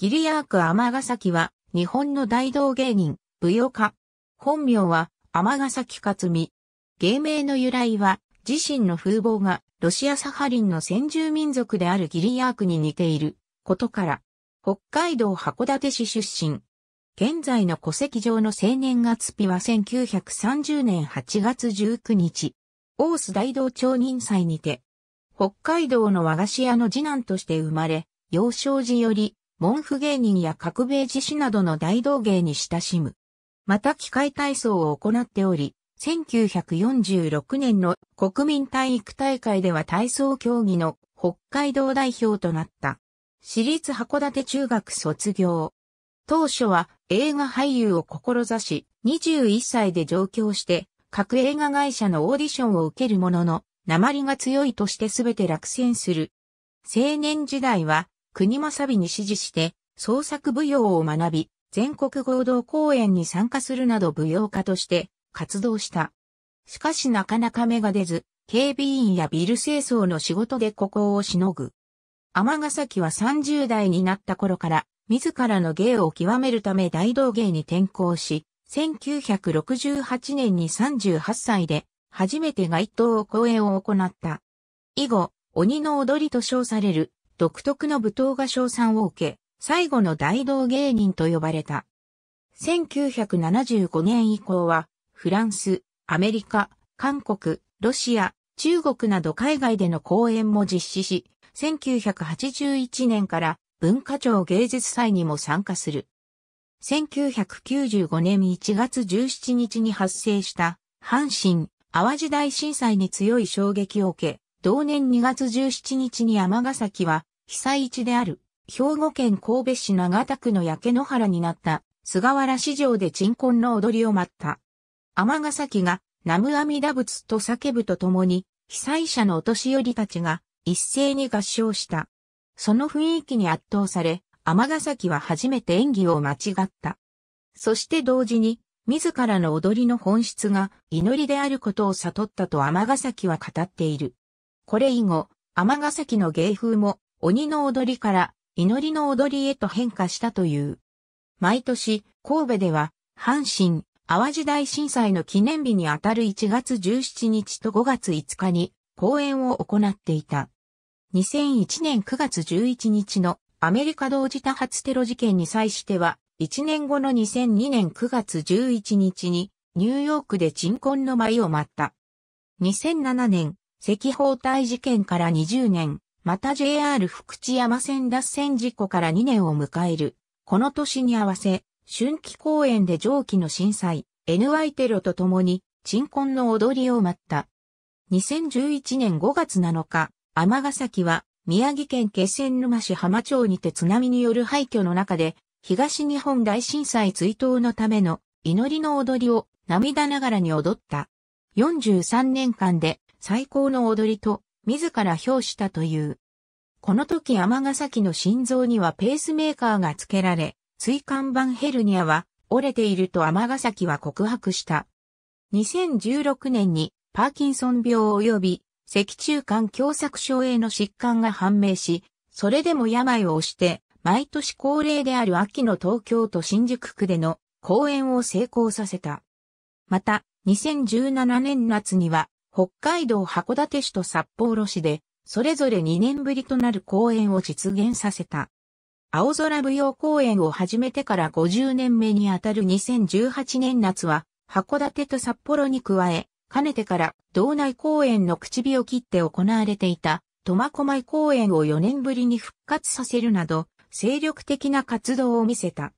ギリアーク尼崎は、日本の大道芸人、舞踊家。本名は、尼崎克美。芸名の由来は、自身の風貌が、ロシアサハリンの先住民族であるギリアークに似ている、ことから、北海道函館市出身。現在の戸籍上の青年月日は1930年8月19日、大須大道町人祭にて、北海道の和菓子屋の次男として生まれ、幼少時より文符芸人や角米自主などの大道芸に親しむ。また機械体操を行っており、1946年の国民体育大会では体操競技の北海道代表となった。私立函館中学卒業。当初は映画俳優を志し、21歳で上京して、各映画会社のオーディションを受けるものの、鉛が強いとして全て落選する。青年時代は国政美に指示して創作舞踊を学び、全国合同公演に参加するなど舞踊家として活動した。しかしなかなか芽が出ず、警備員やビル清掃の仕事でここをしのぐ。天崎は30代になった頃から自らの芸を極めるため大道芸に転向し、1968年に38歳で初めて街頭公演を行った。以後、鬼の踊りと称される独特の舞踏が賞賛を受け、最後の大道芸人と呼ばれた。1975年以降は、フランス、アメリカ、韓国、ロシア、中国など海外での公演も実施し、1981年から文化庁芸術祭にも参加する。1995年1月17日に発生した阪神・淡路大震災に強い衝撃を受け、同年2月17日に天ヶ崎は被災地である、兵庫県神戸市長田区の焼け野原になった、菅原市場で鎮魂の踊りを待った。天ヶ崎が、南無阿弥陀仏と叫ぶとともに、被災者のお年寄りたちが、一斉に合唱した。その雰囲気に圧倒され、天ヶ崎は初めて演技を間違った。そして同時に、自らの踊りの本質が祈りであることを悟ったと天ヶ崎は語っている。これ以後、天ヶ崎の芸風も鬼の踊りから祈りの踊りへと変化したという。毎年、神戸では、阪神、淡路大震災の記念日にあたる1月17日と5月5日に公演を行っていた。2001年9月11日のアメリカ同時多発テロ事件に際しては、1年後の2002年9月11日にニューヨークで鎮魂の舞を舞った。2007年、赤包帯事件から20年、また JR 福知山線脱線事故から2年を迎える。この年に合わせ、春季公演で上記の震災、NY テロと共に、鎮魂の踊りを待った。2011年5月7日、尼崎は、宮城県気仙沼市浜町にて津波による廃墟の中で、東日本大震災追悼のための祈りの踊りを涙ながらに踊った。43年間で最高の踊りと自ら表したという。この時天崎の心臓にはペースメーカーが付けられ、椎間板ヘルニアは折れていると天崎は告白した。2016年にパーキンソン病及び脊柱管狭窄症への疾患が判明し、それでも病を押して、毎年恒例である秋の東京都新宿区での公演を成功させた。また、2017年夏には北海道函館市と札幌市で、それぞれ2年ぶりとなる公演を実現させた。青空舞踊公演を始めてから50年目にあたる2018年夏は、函館と札幌に加え、かねてから道内公演の口火を切って行われていた、苫小牧公演を4年ぶりに復活させるなど、精力的な活動を見せた。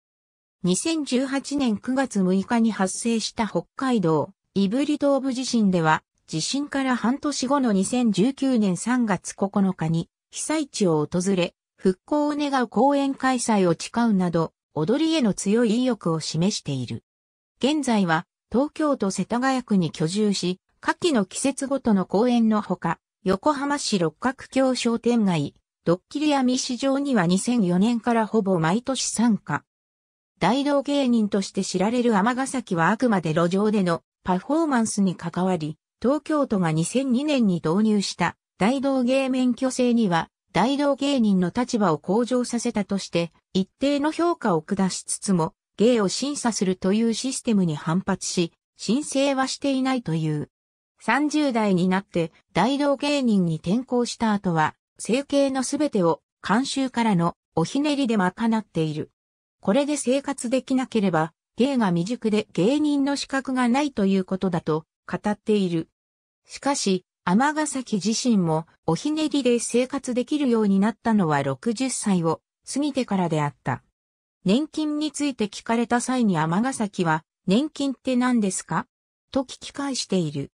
2018年9月6日に発生した北海道、胆振東部地震では、地震から半年後の2019年3月9日に被災地を訪れ、復興を願う講演開催を誓うなど、踊りへの強い意欲を示している。現在は東京都世田谷区に居住し、夏季の季節ごとの公演のほか、横浜市六角橋商店街、ドッキリ網市場には2004年からほぼ毎年参加。大道芸人として知られる天ヶ崎はあくまで路上でのパフォーマンスに関わり、東京都が2002年に導入した大道芸免許制には、大道芸人の立場を向上させたとして、一定の評価を下しつつも、芸を審査するというシステムに反発し、申請はしていないという。30代になって大道芸人に転向した後は、整形のすべてを慣習からのおひねりで賄っている。これで生活できなければ、芸が未熟で芸人の資格がないということだと語っている。しかし、天ヶ崎自身もおひねりで生活できるようになったのは60歳を過ぎてからであった。年金について聞かれた際に天ヶ崎は、年金って何ですかと聞き返している。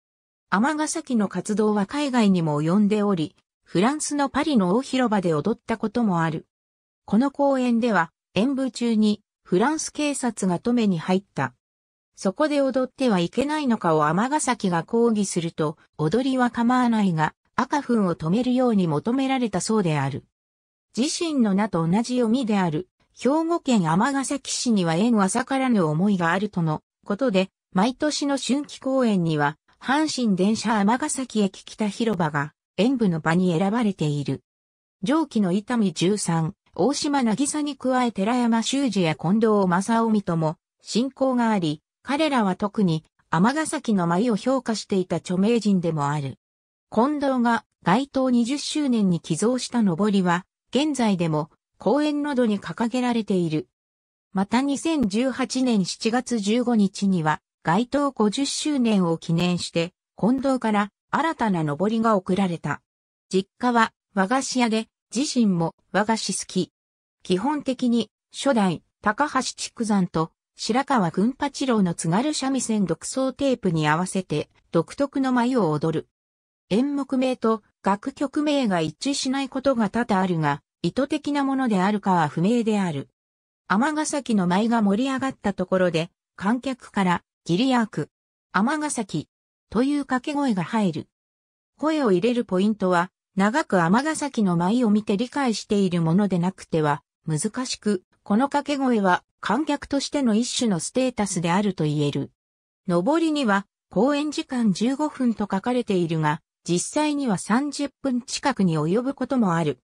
天ヶ崎の活動は海外にも及んでおり、フランスのパリの大広場で踊ったこともある。この公演では演舞中にフランス警察が止めに入った。そこで踊ってはいけないのかを尼崎が抗議すると、踊りは構わないが、赤粉を止めるように求められたそうである。自身の名と同じ読みである、兵庫県尼崎市には縁浅からぬ思いがあるとのことで、毎年の春季公演には、阪神電車尼崎駅北広場が演舞の場に選ばれている。上記の伊丹13、大島渚に加え寺山修司や近藤正臣とも、信仰があり、彼らは特にヶ崎の舞を評価していた著名人でもある。近藤が街頭20周年に寄贈した上りは、現在でも公園などに掲げられている。また2018年7月15日には、街頭50周年を記念して、近藤から新たな上りが贈られた。実家は和菓子屋で、自身も和菓子好き。基本的に初代高橋畜山と白川群八郎の津軽三味線独奏テープに合わせて独特の舞を踊る。演目名と楽曲名が一致しないことが多々あるが、意図的なものであるかは不明である。天崎の舞が盛り上がったところで、観客から、ギリアーク、天崎、という掛け声が入る。声を入れるポイントは、長く天崎の舞を見て理解しているものでなくては、難しく、この掛け声は観客としての一種のステータスであると言える。上りには公演時間15分と書かれているが、実際には30分近くに及ぶこともある。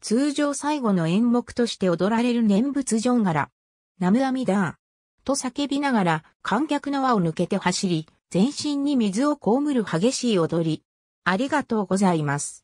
通常最後の演目として踊られる念仏ジョン柄。ナムアミダー。と叫びながら観客の輪を抜けて走り、全身に水をこむる激しい踊り。ありがとうございます。